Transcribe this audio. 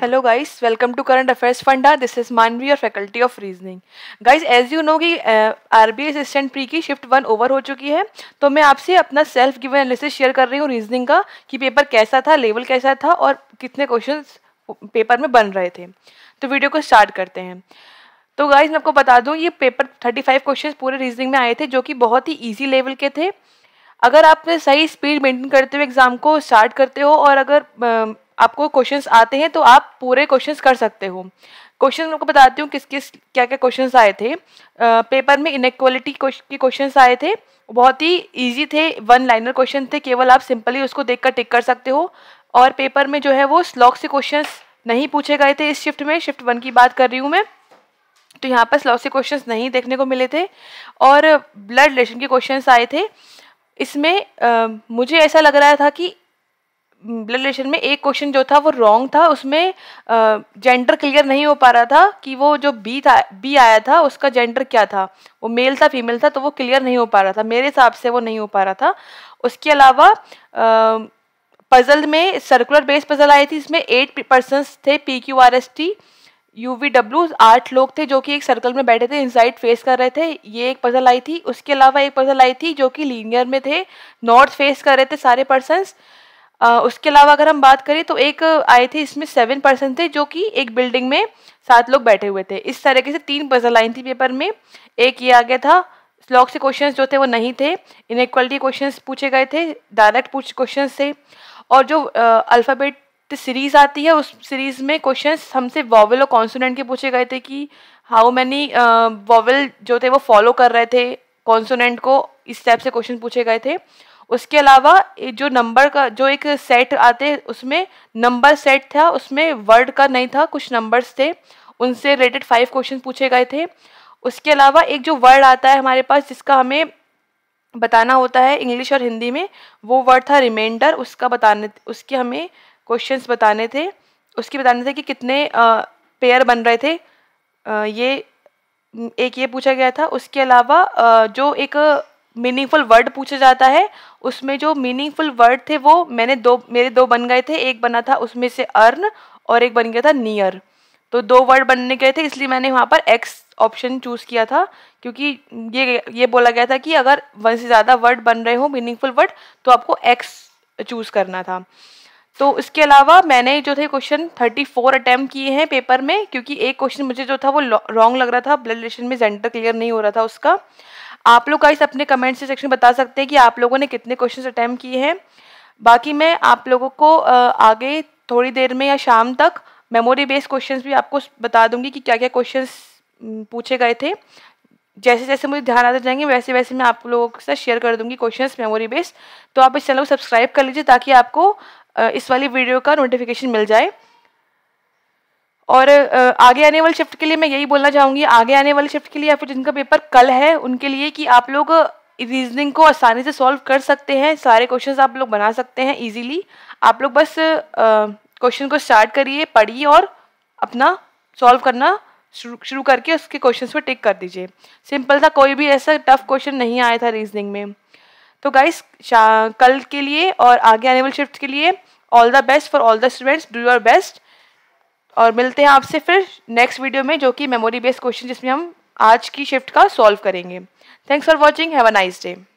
hello guys welcome to current affairs funda this is Manvi और faculty of reasoning guys as you know कि RBI assistant pre की shift one over हो चुकी है तो मैं आपसे अपना सेल्फ गिवन एनालिसिस शेयर कर रही हूँ रीजनिंग का कि पेपर कैसा था लेवल कैसा था और कितने क्वेश्चन पेपर में बन रहे थे तो वीडियो को स्टार्ट करते हैं तो गाइज मैं आपको बता दूँ ये पेपर थर्टी फाइव क्वेश्चन पूरे रीजनिंग में आए थे जो कि बहुत ही ईजी लेवल के थे अगर आप सही स्पीड मेंटेन करते हुए एग्ज़ाम को स्टार्ट करते हो और अगर um, आपको क्वेश्चंस आते हैं तो आप पूरे क्वेश्चंस कर सकते हो क्वेश्चन मैं आपको बताती हूँ किस किस क्या क्या क्वेश्चन आए थे आ, पेपर में इनक्वालिटी के क्वेश्चन आए थे बहुत ही ईजी थे वन लाइनर क्वेश्चन थे केवल आप सिंपली उसको देख कर टिक कर सकते हो और पेपर में जो है वो स्लॉग से क्वेश्चन नहीं पूछे गए थे इस शिफ्ट में शिफ्ट वन की बात कर रही हूँ मैं तो यहाँ पर स्लॉग से क्वेश्चन नहीं देखने को मिले थे और ब्लड रिलेशन के क्वेश्चन आए थे इसमें आ, मुझे ऐसा लग रहा था कि ब्लड रिलेशन में एक क्वेश्चन जो था वो रॉन्ग था उसमें जेंडर क्लियर नहीं हो पा रहा था कि वो जो बी था बी आया था उसका जेंडर क्या था वो मेल था फीमेल था तो वो क्लियर नहीं हो पा रहा था मेरे हिसाब से वो नहीं हो पा रहा था उसके अलावा पज़ल में सर्कुलर बेस पज़ल आई थी इसमें एट पर्सन थे P Q R S T U V W आठ लोग थे जो कि एक सर्कल में बैठे थे इनसाइड फेस कर रहे थे ये एक पज़ल आई थी उसके अलावा एक पज़ल आई थी जो कि लीनियर में थे नॉर्थ फेस कर रहे थे सारे पर्सनस उसके अलावा अगर हम बात करें तो एक आए थे इसमें सेवन पर्सन थे जो कि एक बिल्डिंग में सात लोग बैठे हुए थे इस तरीके से तीन पजल लाइन थी पेपर में एक ये आ गया था स्लॉग से क्वेश्चंस जो थे वो नहीं थे इनक्वलिटी क्वेश्चन पूछे गए थे डायरेक्ट पूछ क्वेश्चन थे और जो अल्फ़ाबेट सीरीज़ आती है उस सीरीज़ में क्वेश्चन हमसे वॉवल और कॉन्सोनेंट के पूछे गए थे कि हाउ मैनी वॉवल जो थे वो फॉलो कर रहे थे कॉन्सोनेंट को इस टाइप से क्वेश्चन पूछे गए थे उसके अलावा जो नंबर का जो एक सेट आते उसमें नंबर सेट था उसमें वर्ड का नहीं था कुछ नंबर्स थे उनसे रिलेटेड फाइव क्वेश्चन पूछे गए थे उसके अलावा एक जो वर्ड आता है हमारे पास जिसका हमें बताना होता है इंग्लिश और हिंदी में वो वर्ड था रिमाइंडर उसका बताने उसके हमें क्वेश्चंस बताने थे उसके बताने थे कि कितने पेयर बन रहे थे आ, ये एक ये पूछा गया था उसके अलावा जो एक मीनिंगफुल वर्ड पूछा जाता है उसमें जो मीनिंगफुल वर्ड थे वो मैंने दो मेरे दो बन गए थे एक बना था उसमें से अर्न और एक बन गया था नियर तो दो वर्ड बनने गए थे इसलिए मैंने वहाँ पर एक्स ऑप्शन चूज़ किया था क्योंकि ये ये बोला गया था कि अगर वन से ज़्यादा वर्ड बन रहे हो मीनिंगफुल वर्ड तो आपको एक्स चूज़ करना था तो इसके अलावा मैंने जो थे क्वेश्चन थर्टी फोर अटैम्प्ट किए हैं पेपर में क्योंकि एक क्वेश्चन मुझे जो था वो रॉन्ग लग रहा था ब्लड रिलेशन में जेंडर क्लियर नहीं हो रहा था उसका आप लोग का अपने कमेंट सेक्शन बता सकते हैं कि आप लोगों ने कितने क्वेश्चन अटैम्प्ट किए हैं बाकी मैं आप लोगों को आगे थोड़ी देर में या शाम तक मेमोरी बेस्ड क्वेश्चंस भी आपको बता दूंगी कि क्या क्या क्वेश्चंस पूछे गए थे जैसे जैसे मुझे ध्यान आते जाएंगे वैसे वैसे मैं आप लोगों के साथ शेयर कर दूंगी क्वेश्चंस मेमोरी बेस्ड तो आप इस चैनल को सब्सक्राइब कर लीजिए ताकि आपको इस वाली वीडियो का नोटिफिकेशन मिल जाए और आगे आने वाले शिफ्ट के लिए मैं यही बोलना चाहूँगी आगे आने वाले शिफ्ट के लिए या फिर जिनका पेपर कल है उनके लिए कि आप लोग रीजनिंग को आसानी से सॉल्व कर सकते हैं सारे क्वेश्चंस आप लोग बना सकते हैं इजीली आप लोग बस क्वेश्चन को स्टार्ट करिए पढ़िए और अपना सॉल्व करना शुरू शुरू करके उसके क्वेश्चन पर टिक कर दीजिए सिंपल था कोई भी ऐसा टफ क्वेश्चन नहीं आया था रीजनिंग में तो गाइस कल के लिए और आगे आने वाले शिफ्ट के लिए all the best for all the students do your best और मिलते हैं आपसे फिर नेक्स्ट वीडियो में जो कि मेमोरी बेस्ड क्वेश्चन जिसमें हम आज की शिफ्ट का सॉल्व करेंगे thanks for watching have a nice day